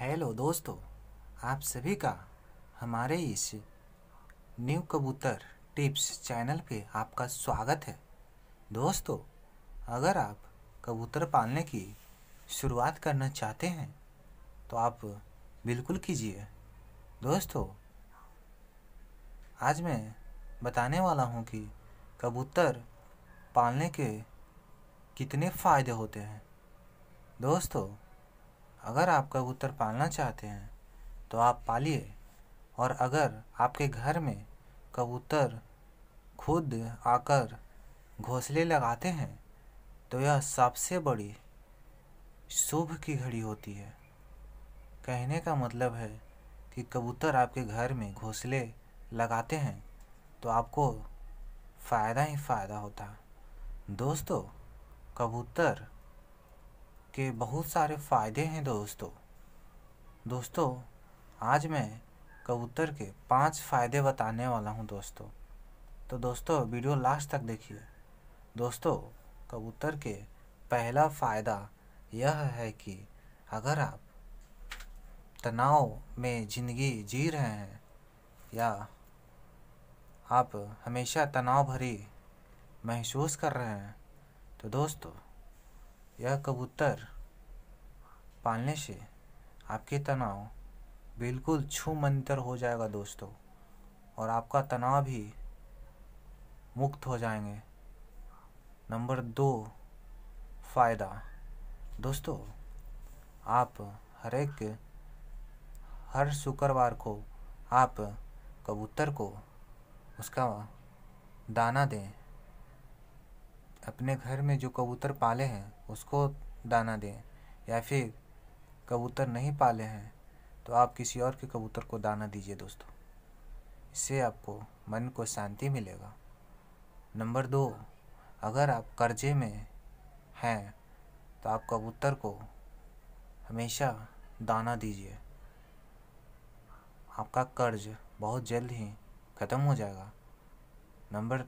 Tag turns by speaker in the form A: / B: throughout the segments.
A: hello दोस्तों आप सभी का हमारे इस न्यू कबूतर टिप्स चैनल पे आपका स्वागत है दोस्तों अगर आप कबूतर पालने की शुरुआत करना चाहते हैं तो आप बिल्कुल कीजिए दोस्तों आज मैं बताने वाला हूँ कि कबूतर पालने के कितने फ़ायदे होते हैं दोस्तों अगर आप कबूतर पालना चाहते हैं तो आप पालिए और अगर आपके घर में कबूतर खुद आकर घोंसले लगाते हैं तो यह सबसे बड़ी शुभ की घड़ी होती है कहने का मतलब है कि कबूतर आपके घर में घोंसले लगाते हैं तो आपको फ़ायदा ही फ़ायदा होता दोस्तों कबूतर इसके बहुत सारे फ़ायदे हैं दोस्तों दोस्तों आज मैं कबूतर के पांच फ़ायदे बताने वाला हूं दोस्तों तो दोस्तों वीडियो लास्ट तक देखिए दोस्तों कबूतर के पहला फ़ायदा यह है कि अगर आप तनाव में ज़िंदगी जी रहे हैं या आप हमेशा तनाव भरी महसूस कर रहे हैं तो दोस्तों यह कबूतर पालने से आपके तनाव बिल्कुल छू मंतर हो जाएगा दोस्तों और आपका तनाव भी मुक्त हो जाएंगे नंबर दो फ़ायदा दोस्तों आप हर एक हर शुक्रवार को आप कबूतर को उसका दाना दें अपने घर में जो कबूतर पाले हैं उसको दाना दें या फिर कबूतर नहीं पाले हैं तो आप किसी और के कबूतर को दाना दीजिए दोस्तों इससे आपको मन को शांति मिलेगा नंबर दो अगर आप कर्जे में हैं तो आप कबूतर को हमेशा दाना दीजिए आपका कर्ज बहुत जल्द ही ख़त्म हो जाएगा नंबर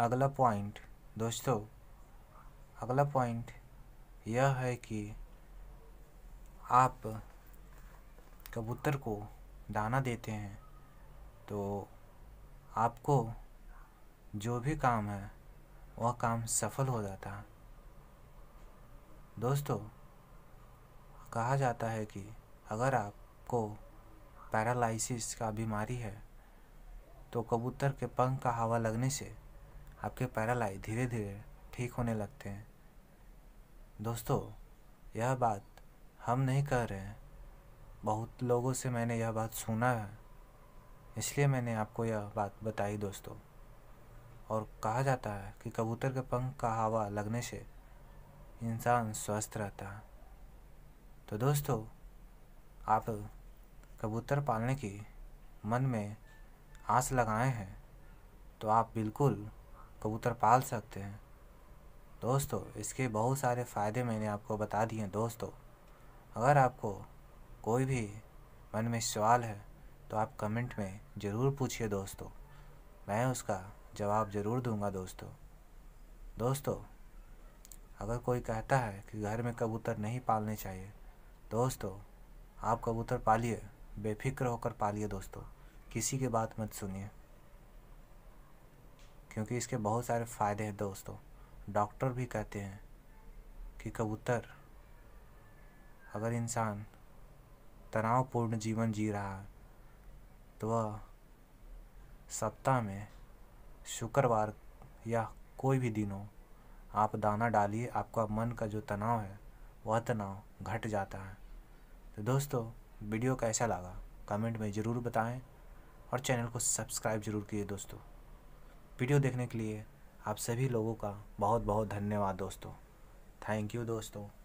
A: अगला पॉइंट दोस्तों अगला पॉइंट यह है कि आप कबूतर को दाना देते हैं तो आपको जो भी काम है वह काम सफल हो जाता है दोस्तों कहा जाता है कि अगर आपको पैरालिसिस का बीमारी है तो कबूतर के पंख का हवा लगने से आपके पैरालाई धीरे धीरे ठीक होने लगते हैं दोस्तों यह बात हम नहीं कह रहे हैं बहुत लोगों से मैंने यह बात सुना है इसलिए मैंने आपको यह बात बताई दोस्तों और कहा जाता है कि कबूतर के पंख का हवा लगने से इंसान स्वस्थ रहता है तो दोस्तों आप कबूतर पालने की मन में आस लगाए हैं तो आप बिल्कुल कबूतर पाल सकते हैं दोस्तों इसके बहुत सारे फ़ायदे मैंने आपको बता दिए हैं दोस्तों अगर आपको कोई भी मन में सवाल है तो आप कमेंट में ज़रूर पूछिए दोस्तों मैं उसका जवाब ज़रूर दूंगा दोस्तों दोस्तों अगर कोई कहता है कि घर में कबूतर नहीं पालने चाहिए दोस्तों आप कबूतर पालिए बेफिक्र होकर पालिए दोस्तों किसी की बात मत सुनिए क्योंकि इसके बहुत सारे फ़ायदे हैं दोस्तों डॉक्टर भी कहते हैं कि कबूतर अगर इंसान तनावपूर्ण जीवन जी रहा है तो वह सप्ताह में शुक्रवार या कोई भी दिन हो आप दाना डालिए आपका मन का जो तनाव है वह तनाव घट जाता है तो दोस्तों वीडियो कैसा लगा कमेंट में ज़रूर बताएं और चैनल को सब्सक्राइब ज़रूर किए दोस्तों वीडियो देखने के लिए आप सभी लोगों का बहुत बहुत धन्यवाद दोस्तों थैंक यू दोस्तों